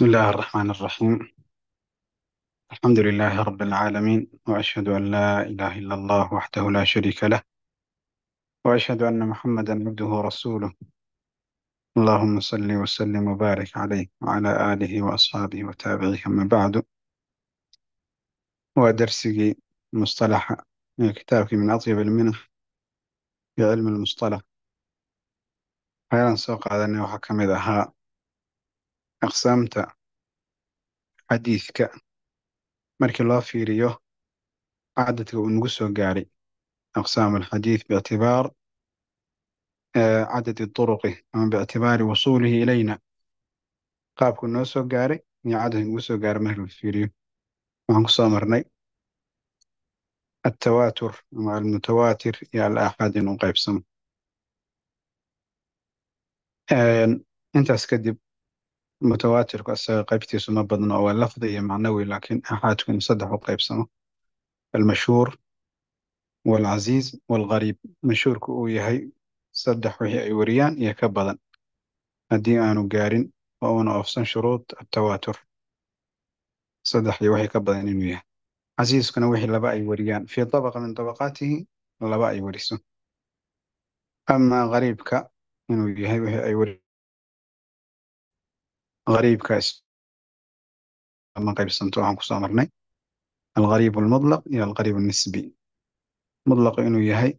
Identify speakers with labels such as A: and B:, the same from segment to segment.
A: بسم الله الرحمن الرحيم الحمد لله رب العالمين وأشهد أن لا إله إلا الله وحده لا شريك له وأشهد أن محمدا عبده ورسوله اللهم صل وسلم وبارك عليه وعلى آله وأصحابه وتابعيه أما بعد ودرسي مصطلح كتابك من أطيب المنح في علم المصطلح خيرا سوق هذا أنه حكم إذا aqsaamta xadiidka markii loo fiiriyo cadadka uu nagu soo gaaray aqsaam alxadiid bictibaar cadadi turuqi ama biictibaari wusuulihi ilayna qaabku noo soo gaaray iyo cadadka nagu soo gaaray marka la fiiriyo waxaan ku soo marnay التواتر مع المتواتر يا الآحاد إنه قيبسم انت اسكدب mutawaatirku asaga qaybtiisu ma badno oo waa lafdi iyo macnawi laakiin axaadkun saddex u qaybsamo almashhuur waalcaziiz waalgariib mashhuurku uu yahay saddex wixii ay wariyaan iyo ka badan haddii aanu gaarin oo una oofsan shuruud atawaatur saddex iyo wixii ka badan inuu yahay casiiskuna wixii laba ay wariyaan fii tabaqa min tabaqaatihi laba ay wariso amaa gariibka inuu yahay wixii ay wari ariibkaasi ma qaybsanto waxaan kusoo marnay algariib almudlaq iyo alqariib alnisbi mutlaqu inuu yahay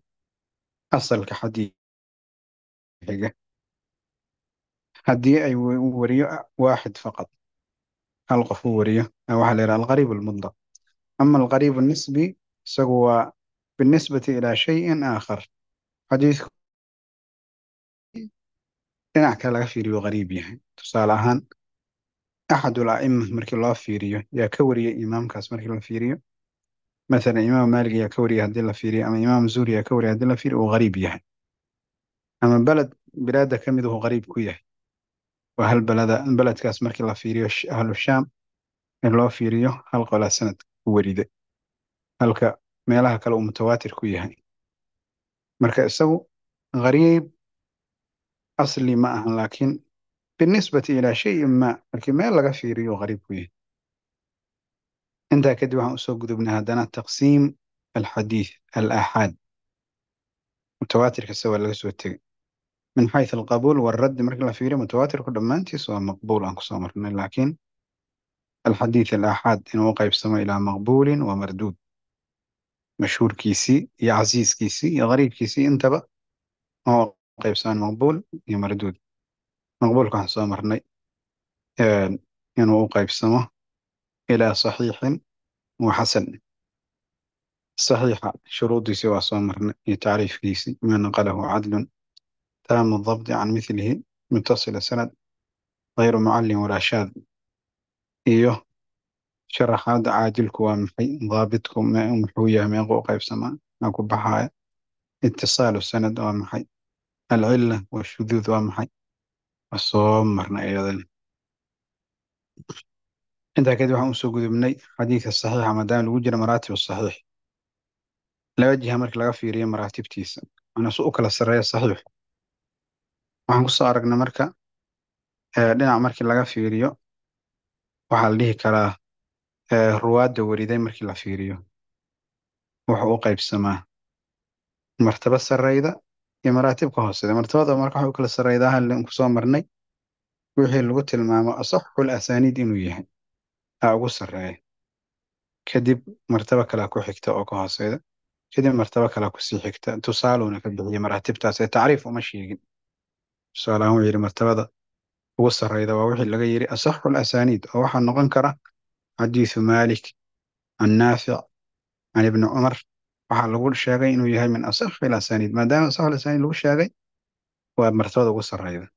A: asalka xadiga haddii ay u wariyo waaxid faqad hal qof u wariyo waxaa la yidhaha algariib almutlaq ama algariib alnisbi isagu waa binisbati ilaa shayin aakhar xadiidka dhinac kale laga fiiriyo qariib yahay tusaale ahaan axad ula'ima markii loo fiiriyo yaa ka wariya imaamkaas markii la fiiriyo maalan imaam maalig yaa ka wariya haddii la fiiriyo ama imaam zuhri yaa ka wariya haddii la fiiriyo uu qariib yahay ama beled bilaadda ka mid uu qariib ku yahay waa hal belada beledkaas markii la fiiriyo ahlushaam in loo fiiriyo hal qolaa sanad ku warida halka meelaha kale uu mutawaatir ku yahay marka isagu qariib asli ma ahan laakiin binisbati ilaa shayin maa markii meel laga fiiriyo qariib ku yahay intaa kadib waxaan usoo gudubnay haddana taqsiim alxadiid alaxaad mutawaatirka se laga soo tegay min xayث alqabuul wاlraddi markii la fiiriyo mutawaatirku dhammaantiis waa maqbuul aan kusoo marnay laakiin alxadiid alaxaad inuu u qaybsamo ilaa maqbuulin wa marduud mashhuurkiisii iyo casiiskiisii iyo qariibkiisii intaba oo qaybsamaan maqbuul iyo marduud maqbuulka waxaan soo marnay inuu u qaybsamo ilaa saxiixin wa xasan saxiixa shuruuddiisii waa soo marnay iyo tacriifkiisi ma naqalahu cadlun taamu dabdi can mithlihi mutasila sanad hayru mucallin shaad iyo sharaxaadda caajilku waa maxay daabitku muxuu yahay meequ u qaybsamaa maa ku baxaaya itisaalu sanad waa maxay alcila washuduud waa maxay Ma soo marna iyadan. Intaa kadib waxaan usoo gudubnay xadiidka saxiixa maadaama lagu jira maraatib saxiix. laba jiha markii laga fiiriyo maraatibtiisa waana su u kala sarreeya saxiix. Waxaan kusoo aragnay marka dhinac markii laga fiiriyo waxaa la dhihi karaa ruwaadda wariday markii la fiiriyo wuxuu u qaybsamaa martaba sarreyda iyo maraatib ka hooseyda martabada marka waxa u kala sareyda halin ku marnay wixii lagu tilmaamo asaxul lasaaniid inuu yahay aa ugu sareeya kadib martaba kalaa ku xigta oo ka hooseyda kadib martaba kalaa kusii xigta tusaalowna ka bixiya maraatibtaasee tacriif uma sheegin tusaale ahaan wuu yidhi martabada ugu sarreyda waa wixii laga yidhi asaxul asaaniid oo waxaa noqon kara xadiisu maalik an naafic can ibni cumar waxaa lagu sheegay inuu yahay min asaf alasaniid maadaama asakh alasaniid lagu sheegay waa martabada ugu sarreyda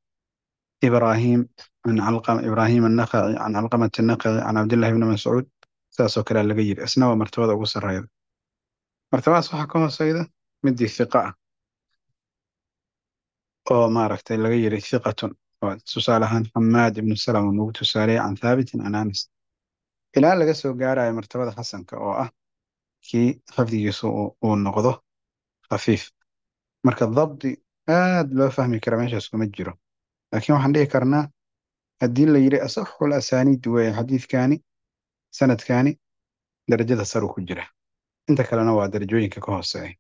A: ibrahim ibrahim annaqaci can calqamat annaqaci can cabdillahi bni mascuud sidaasoo kalea laga yiri isna waa martabada ugu sarreyda martabadaas waxaa ka hooseyda midii hiqa ah oo maaragtay laga yiri hiqatun oo tusaale ahaan xamaad ibnu salama lagu tusaaleeyay can thaabitin an anas ilaa laga soo gaarayo martabada xasanka oo ah markii khafdigiisu uu noqdo khafiif marka dabdi aad loo fahmi kara meeshaas kuma jiro laakiin waxaan dhihi karnaa haddii la yidhi asaxul asaaniid weeye xadiidkaani sanadkaani darajada saru ku jira inta kalena waa darajooyinka ka hooseeya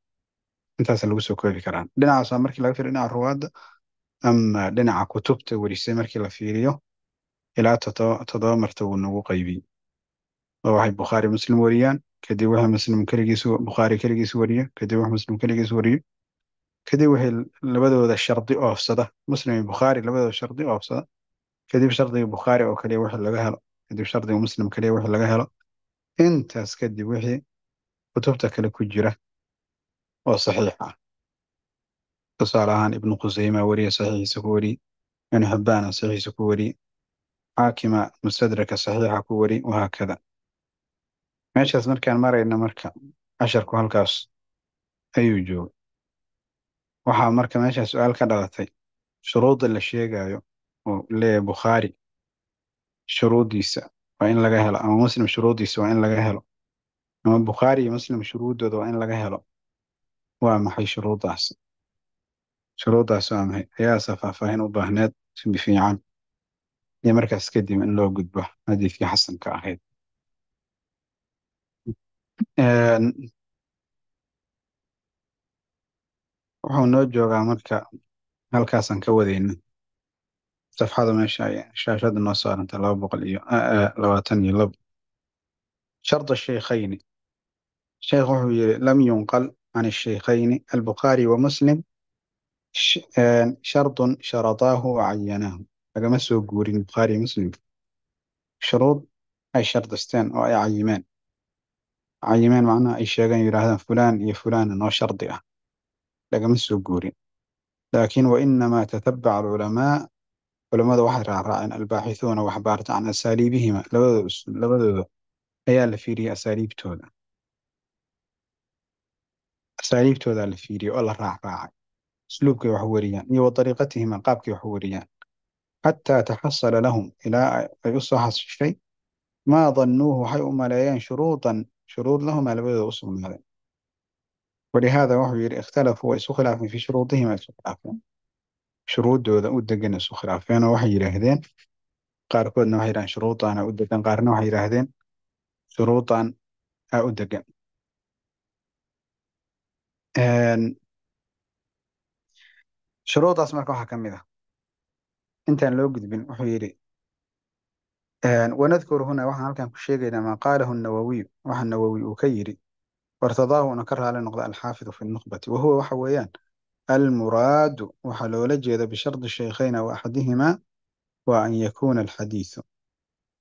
A: intaasa lagu soo koobi karaan dhinacaas waa markii laga fiiriyo dhinaca ruwaada ama dhinaca kutubta werisay markii la fiiriyo ilaa toddoba marta wuu nagu qaybiyey oo waxay bukhaari muslim wariyaan kadib waxa muslim keligiis bukhaari keligiis wariyo kadib wax muslim keligiis wariyo kadib waxay labadooda shardi oofsada muslim bukhaari labadooda shardi oofsada kadib shardiga bukhaari oo kaliya wixii laga helo kadib shardiga muslim kaliya wixii laga helo intaas kadib wixii kutubta kale ku jira oo saxiix ah tusaale ahaan ibnu qusayma wariye saxiixiisa ku wariye ibnu xibbaana saxiixiisa ku wariye xaakima mustadraka saxiixa ku wari wahaakada meeshaas markaan marayna marka casharku halkaas ayuu jooga waxaa marka meeshaa su-aal ka dhalatay shuruudda la sheegayo oo leeyahay bukhaari shuruuddiisa waa in laga helo ama muslim shuruuddiisa waa in laga helo ama bukhaari iyo muslim shuruuddooda waa in laga helo waa maxay shuruuddaasi shuruuddaas waa maxay ayaasa faahfaahin u baahneed sibi fiican iyo markaas kadib in loo gudbo xadiidkii xasanka ahayd wuxuu noo joogaa marka halkaasaan ka wadayna safxada meesha ay shaashada noo saaranta laba boqol iyo labaatan iyo labo sharda shaykhayni sheekh wuxuu yidhi lam yunqal can shaykhayni albukhaari wa muslim shardun sharadaahu wa cayanaahu lagama soo guurin bukhaari muslim shuruud ay shardisteen oo ay cayimeen cayimeen macnaha ay sheegeen yidhaahdaan fulaan iyo fulaan noo shardi ah lagama soo guurin laakiin wainamaa inamaa tatabbaca alculamaa culammada waxay raacraaceen albaaxithuuna wax baarta can asaaliibihima labadooda ayaa la fiiriyey asaaliibtooda asaaliibtoodaa la fiiriyey oo la raacraacay usluubkay wax weriyaan iyo wa dariiqatihima qaabkay wax weriyaan xataa taxasala lahum ilaa ay u soo xasishay maa dannuuhu waxay u maleeyeen shuruudan shuruud lahum aa labadooda u sugnaaday walihaada wuxuu yidhi ikhtalafuu way isu khilaafeen fii shuruudihim ay isu khilaafeen shuruuddooda u degan isu khilaafeen oo waxay yidhaahdeen qaarkoodna waxay yidhahdeen shuruudaana u degan qaarna waxay yidhaahdeen shuruudan aa u degan shuruudaas marka waxaa ka mid ah intaan loo gudbin wuxuu yidhi wanadkuru huna waxaan halkan ku sheegaynaa maa qaalahu nawawiyu waxa nawowi uu ka yidhi wartadaahu una ka raali noqda alxaafidu fi nuqbati wa waxa weeyaan almuraadu waxaa loola jeeda bishardi shaykhayna wa axadihimaa waa an yakuuna alxadiisu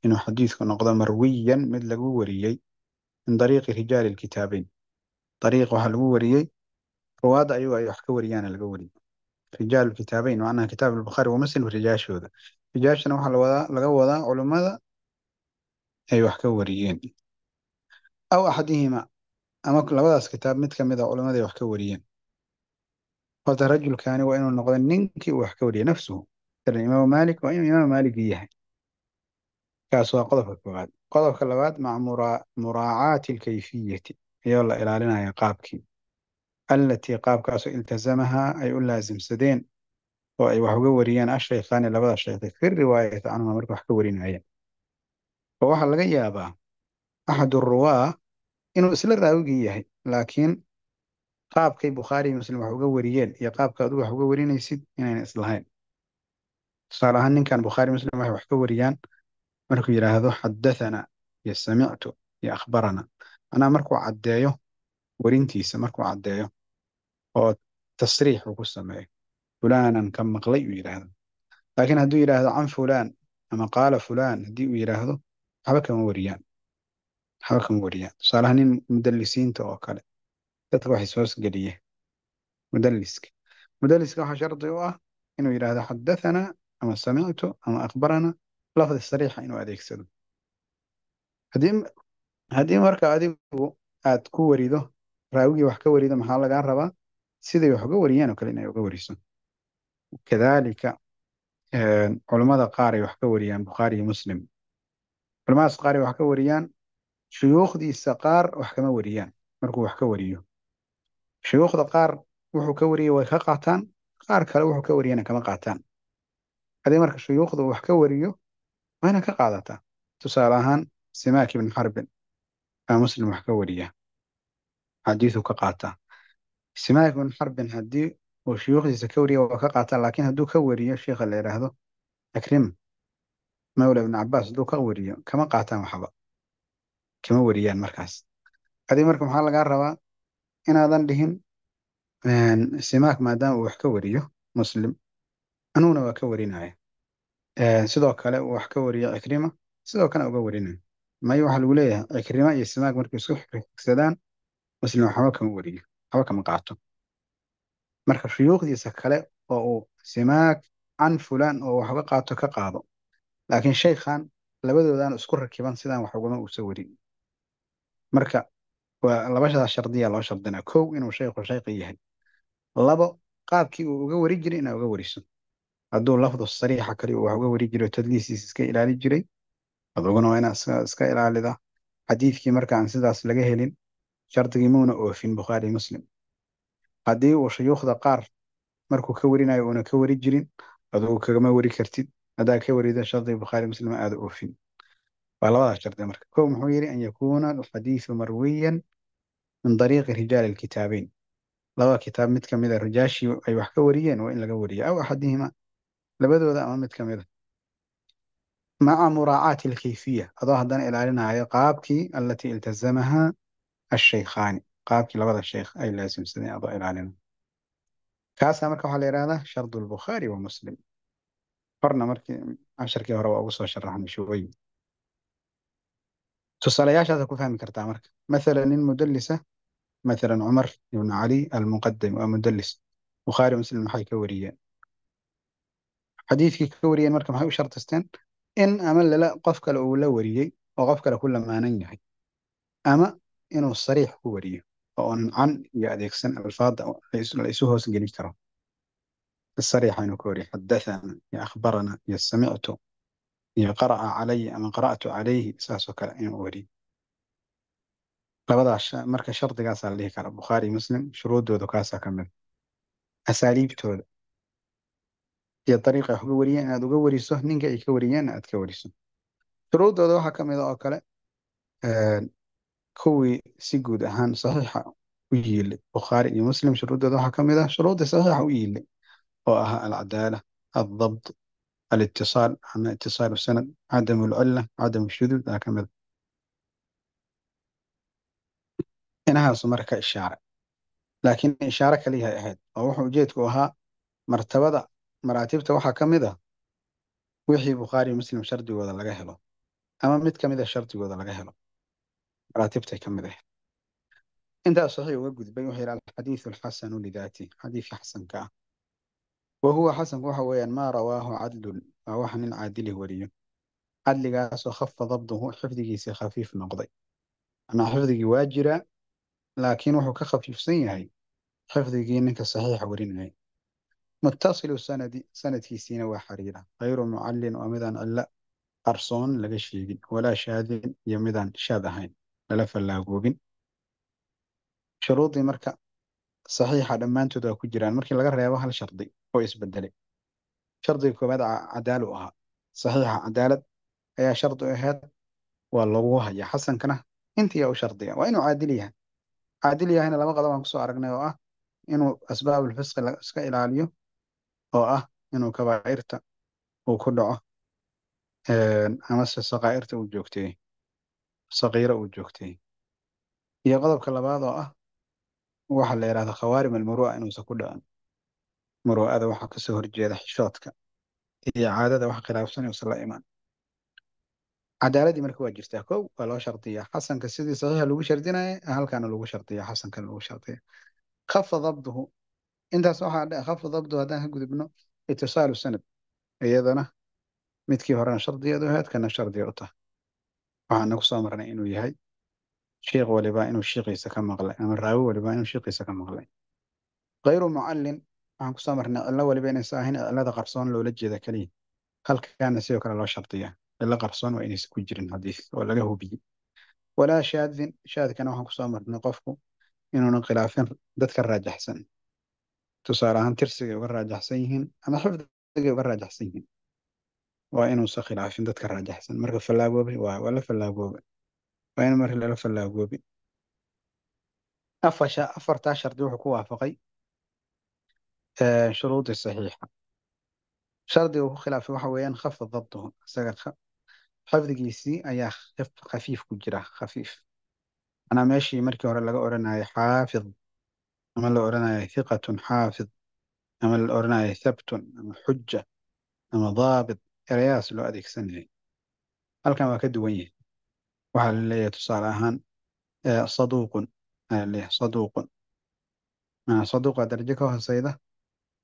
A: inuu xadiisku noqdo marwiyan mid lagu wariyey min dariiqi rijaali alkitaabeyn dariiq waxaa lagu wariyey ruwaadda ayagu ay wax ka wariyaana laga wariyey rijaal kitaabeyn macnaha kitaab albukhaari wa muslim rijaashooda Sijaashana waxaa lawadaa- laga wadaa culummada ay wax ka wariyeen aw axadihimaa ama labadaas kitaab mid ka mid ah culimada ay wax ka wariyeen. Horta rajulkaani waa inuu noqdo ninkii uu wax ka wariyay nafsuhu sida imaamu maalik waa inuu imaamu maaligii yahay kaas waa qodobka koowaad qodobka labaad maca muraacaati alkayfiyati iyadoo la ilaalinayo qaabkii allatii qaabkaasoo iltasamahaa ay u laasimsadeen oo ay wax uga wariyaan ashaykhani labada sheekhay fi riwaayati canhuma marka wax ka warinayeen oo waxaa laga yaabaa axadu ruwaa inuu isla raawigii yahay laakiin qaabkay bukhaari iyo muslim wax uga wariyeen iyo qaabka adugu wax uga warinaysid inayna islahayn tusaale ahaan ninkan bukhaari muslim waxay wax ka wariyaan markuu yidhaahdo xadathana iyo samictu iyo akhbarana anaa markuu caddeeyo warintiisa markuu caddeeyo oo tasriix uu ku sameeyo fulaanan ka maqlay uu yidhaahdo laakiin hadduu yidhaahdo can fulaan ama qaala fulaan haddii uu yidhaahdo waxba kama wariyaan waxba kama wariyaan tusaalaha nin mudalisiinta oo kale dadka waxay soos geliye mudaliska mudaliska waxaa shardi u ah inuu yidhaahdo xadathana ama samictu ama akhbarana lafdi sariixa inuu adeegsado haddii marka adigu aad ku warido raawigii wax ka warido maxaa lagaa rabaa siday wax uga wariyaan oo kale inay uga wariso kadalika culammada qaar ay wax ka wariyaan bukhaari iyo muslim culamadaas qaar ay wax ka wariyaan shuyuukhdiisa qaar wax kama wariyaan markuu wax ka wariyo shuyuukhda qaar wuxuu ka wariyay way ka qaataan qaar kale wuxuu ka wariyana kama qaataan hadii marka shuyuukhdu wax ka wariyo waa ka qaadataa tusaale ahaan simaak ibn xarbin aa muslim wax ka wariya xadiisu ka qaataa simaak ibn xarbin haddii oo shuyuukhdiisa ka wariya waa ka qaataa laakiin hadduu ka wariyo sheikha la yidhaahdo akrima mawla ibn cabaas hadduu ka wariyo kama qaataan waxba kama wariyaan markaas adi marka maxaa lagaa rabaa inaadan dhihin simaak maadaama uu wax ka wariyo muslim anuguna waa ka warinaya sidoo kale uu wax ka wariyo cikrima sidoo kale uga warinayo mayo waxaa lagu leeyahay cikrima iyo simaak markay isku xigsadaan muslim waxba kama wariyo waxba kama qaato marka shuyuukdiisa kale oo uu simaag can fulaan oo waxga qaato ka qaado laakiin sheykhan labadoodaan isku rakiban sidaan waxugama uusa werin marka waa labashadaas shardiya loo shardinaa kow inuu sheykhu sheyka yahay labo qaabkii uu uga wari jiray inaa uga wariso hadduu lafdu sariixa kali uu wax uga wari jiro tadliisiis iska ilaali jiray aduguna waa inaa iska ilaalida xadiidkii markaan sidaas laga helin shardigii muuna oofin bukhaari muslim haddii uu shuyuukhda qaar markuu ka warinayo uuna ka wari jirin adugu kagama wari kartid haddaa ka warida shardi bukhaari muslim aada oofin waa labadaas shardi marka ko muxuu yidhi an yakuuna alxadiisu marwiyan min dariiqi rijaali alkitaabeyn laba kitaab mid ka mida ah, rijaashii ay wax ka wariyeen waa in laga wariya aw axadihima labadooda ama mid ka mida ah. maca muraacaati alkayfiya adoo haddana ilaalinaayo qaabkii alatii iltazamahaa ashaykhaani qaabkii labada sheekh ay laasimsadeen adoo ilaalina kaasna marka waxaa la yidhahdaa shardu albukhaari wa muslim horna markii casharkii hore waa ugu soo sharaxnay shuway tusaalayaashaasa ku fahmi kartaa marka mathalan nin mudallisa mathalan cumar ibnu cali almuqadami waa mudallis bukhaari muslim maxay ka wariyeen xadiidkii ka wariyeen marka maxay u shartisteen in ama lala qof kale uu la wariyey oo qof kale ku lamaanan yahay ama inuu sariix ku wariyo oonan can iyo adeegsan alfaada la isu hoosgelin karo sariixaanu ku iri xadaana iyo akhbarana iyo samictu iyo qara'a calaya ama qara'tu calayhi saasoo kale inuu weriyo labadaas marka shardigaasaa la dhihi kara bukhaari muslim shuruuddoodu kaasaa ka mid asaaliibtooda iyo dariiqa wax uga wariyeen aad uga weriso ninka ay ka wariyeenna aad ka wariso shuruuddooda waxaa ka mid a oo kale kuwii si guud ahaan saxiixa u yiilay bukhaari iyo muslim shuruuddeeda waxaa kamid mid ah shuruudii saxiixa u yiilay oo ahaa alcadaala aldabd alitisaal ama itisaal sanad cadam alcilla cadam shuduud aa ka ah. inahaas marka ishaare laakiin ishaare kaliyahay ahayd oo wuxuu ujeedku ahaa martabada maraatibta waxaa ka mid ah wixii bukhaari muslim shardigooda laga helo ama mid ka a ah shardigooda laga helo maratibtay ka mid ahayd intaas waxay uga gudbay wuxuu yidhi alxadiidu alxasanu lidaati xadiidka xasanka ah wa huwa xasanku waxa weeyaan maa rawaahu cadlun waa wax nin caadili wariyo cadligaasoo khafa dabduhu xifdigiisii khafiif noqday ama xifdigii waa jiraa laakiin wuxuu ka khafiifsan yahay xifdigii ninka saxiixa warinayay muttasilu sanadi sanadkiisiina waa xariira hayru mucallin waa midaan cilla qarsoon laga sheegin walaa shaadin iyo midaan shaad ahayn lala fallaagoobin shuruudii marka saxiixa dhammaantood waa ku jiraan markii laga reebo hal shardi oo isbedelay shardiga koowaad cadaal u ahaa saxiixa cadaalad ayaa shardi u ahayd waa lagu haya xasankana intiyaa u shardiga waa inuu caadil yahay caadil yahayna laba qodob aan kusoo aragnay oo ah inuu asbaabulfisqi iska ilaaliyo oo ah inuu kabaa'irta uu ku dhaco amase saqaa'irta uu joogteeyey sakiira uu joogtay iyo qodobka labaad oo ah waxa la yidhahdaa khawaarim almuru'a inuusan ku dhicin muru'ada waxaa kasoo horjeeda xishoodka iyo caadada wax khilaafsan inuusan la iman cadaaladii marka waa jirtaa kow waa loo shardiyaa xasanka sidii saxiixa lagu shardinaya halkaana lagu shardiya xasankana lagu shardiya kafa dabduhu intaas waxaa dhe kafa dabduhu haddaan ka gudubno itisaalu sanad iyadana midkii horena shardiyeedu ahayd kana shardiya u tahay waxaana kusoo marnay inuu yahay shiikh waliba inuu shiikiisa ka maqlay ama raawi walibaa inuu shiikiisa ka maqlay hayru mucallin waxaan kusoo marnay cillo waliba inaysa ahayn cillada qarsoon loola jeeda keliya halkaana sidoo kale loo shardiyaa cillo qarsoon waa inaysa ku jirin xadiis oo laga hubiyey walaa shaadin shaadkana waxaan kusoo marnay qofku inuuna khilaafin dadka raajaxsan tusaale ahaan tirsigay uga raajaxsan yihiin ama xifdigay uga raajaxsan yihiin waa inuusan khilaafin dadka raajaxsan marka fallaagoobi waa la fallaagooba waa in marka lala fallaagoobin afasha afartaa shardi wuxuu ku waafaqay shuruudii saxiixa shardiga ku khilaafay waxa weeyaan khafa dabduhu isaga xafdigiisii ayaa khafiif ku jira khafiif manaa meeshii markii hore laga odhanayay xaafid ama la odhanayay thiqatun xaafid ama la odhanayay thabtun ama xujja ama daabid erayahaas loo adeegsan yahay halkan waa ka duwan yahay waxaa la leeyahay tusaale ahaan saduuqun ayaa laleeyahay saduuqun saduuqaa darajo ka hooseyda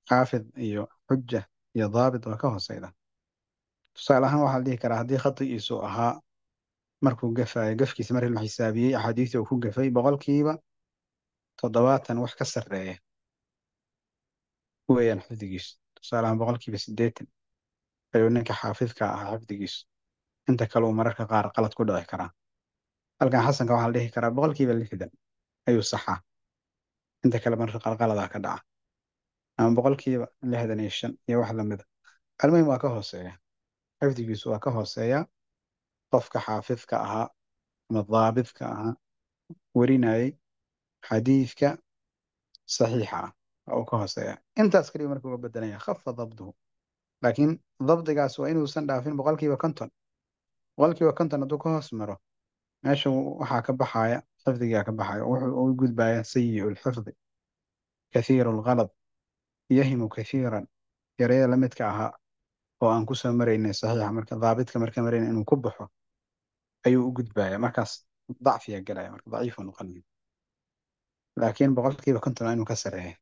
A: xaafid iyo xuja iyo daabit waa ka hooseyda tusaale ahaan waxaa la dhihi karaa haddii khatigiisu ahaa markuu gafaayo gafkiisa markii la xisaabiyey axaadiista uu ku gafay boqolkiiba toddobaatan wax ka sarreeya weyaan xifdigiisu tusaale ahaan boqolkiiba siddeetan ayuu ninka xaafidka ahaa xifdigiisu inta kale uu mararka qaar qalad ku dhici karaa halkan xasanka waxaa la dhihi karaa boqolkiiba lixdan ayuu saxaa inta kale mararka qaar qaladaa ka dhaca ama boqolkiiba lixdan iyo shan iyo wax lamida ah. almuhim waa ka hooseeya xifdigiisu waa ka hooseeya qofka xaafidka ahaa ama daabidka ahaa werinayay xadiidka saxiixa ah waa uu ka hooseeya intaas kaliya marka uga bedelanya khafa dabduhu laakiin dabdigaas waa inuusan dhaafin boqolkiiba konton boqolkiiba konton hadduu ka hoos maro meesha waxaa ka baxaya xifdigaa ka baxaya wuxuu u gudbaya sayiu lxifdi kathiiru lkalad yahimu kathiiran yarayada la midka ahaa oo aan kusoo maraynay saxiixa marka daabitka marka marayna inuu ku baxo ayuu u gudbaya markaas dacfiya gelaya marka daciifu noqonaya laakiin boqolkiiba konton waa inuu ka sareeya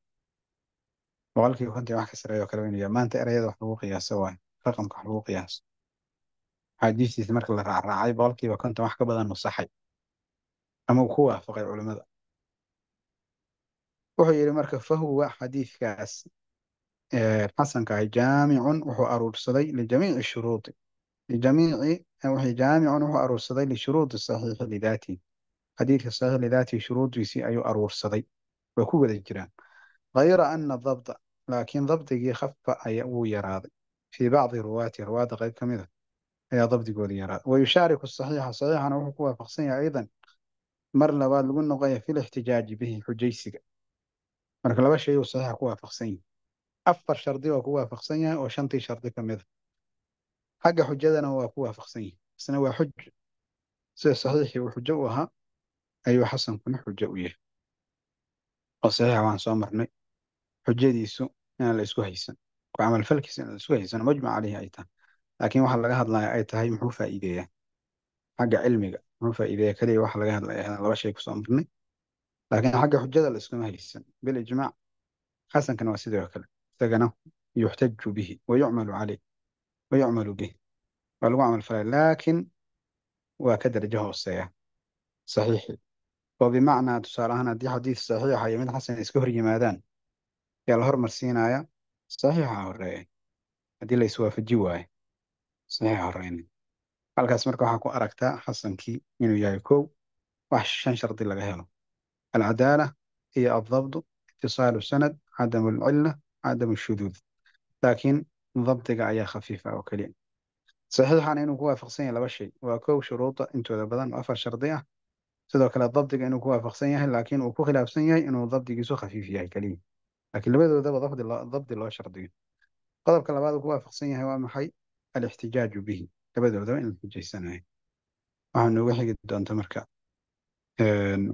A: boqolkiiba kontii wax ka sareeya oo kale weynaya maanta ereyada wax lagu qiyaaso waay raqamka wax lagu qiyaaso xaadistiisa marka la raacraacay boqolkiiba konton wax ka badan nusaxay ama ku waafaqay culimmada wuxuu yidhi marka fahuwa xadiidkaas xasanka ah jaamicun wuxuu aruursaday lijamiici shuruudi lijamiici jaamicun wuxuu aruursaday lishuruudi saxiixi lidaatii xadiidka saxiix lidaatii shuruuddiisii ayuu aruursaday way ku wada jiraan غير أن الضبط laakiin dabdigii khafa wuu yaraaday fii bacdi ruwaati ruwaadda qayb ka mid a ayaa dabdigooda yaraaday wayushaariku saxiixa saxiixana wuxuu ku waafaqsan yahay aydan mar labaad lagu noqonaya fi lixtijaaji bihi xujaysiga marka laba shay uu saxiixa ku waafaqsan yahay afar shardi waa ku waafaqsan yahay oo shantii shardi ka mid a xagga xujadana waa ku waafaqsan yahay isna waa xuj sida saxiixii uu xujo u ahaa ayuu xasankuna xujo u yahay oo saxiixa waan soo marnay xujadiisu inaan la isku haysan ku camalfalkiisa inaan la isku haysano majmac caleyhi ay tahay laakiin waxaa laga hadlaya ay tahay muxuu faa'iideeya xagga cilmiga muxuu faa'iideeya keliya waxaa laga hadlaya laba shay kusoo marnay laakiin xagga xujada la iskuma haysan bilijmaac xasankana waa sidoo kale isagana yuxtaju bihi wayucmalu caleyh wayucmalu bih waa lagu camalfalaya laakiin waa ka darajo hooseeya saxiixi oo bimacnaa tusaale ahaan haddii xadiis saxiixa iyo mid xasan iska hor yimaadaan yaa la hormarsiinaya saxiixa horeeya haddii la iswaafaji waayo saxiixa horeyna halkaas marka waxaa ku aragtaa xasankii inuu yahay kow wax shan shardi laga helo alcadaala iyo addabdu itisaalu sanad cadamu alcilla cadamu shuduud laakiin dabdiga ayaa khafiifa oo keliya saxiixana inuu ku waafaqsan yahay laba shay waa kow shuruuda intooda badan oo afar shardi ah sidoo kale dabdiga inuu ku waafaqsan yahay laakiin uu ku khilaafsan yahay inuu dabdigiisu khafiif yahay keliya laakiin labadoodaba dabdi loo shardiyo qodobka labaad uu ku waafaqsan yahay waa maxay alixtijaaju bihi labadoodaba in la xujaysanayo waxaa nooga xigi doonta marka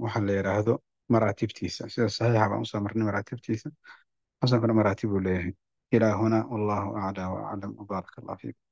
A: waxaa la yidhaahdo maraatibtiisa sida saxiixa baan usoo marnay maraatibtiisa xasankuna maraatibuu leeyahay ilaahuna wallahu aclaa wa aclam wabaarak allah fiikum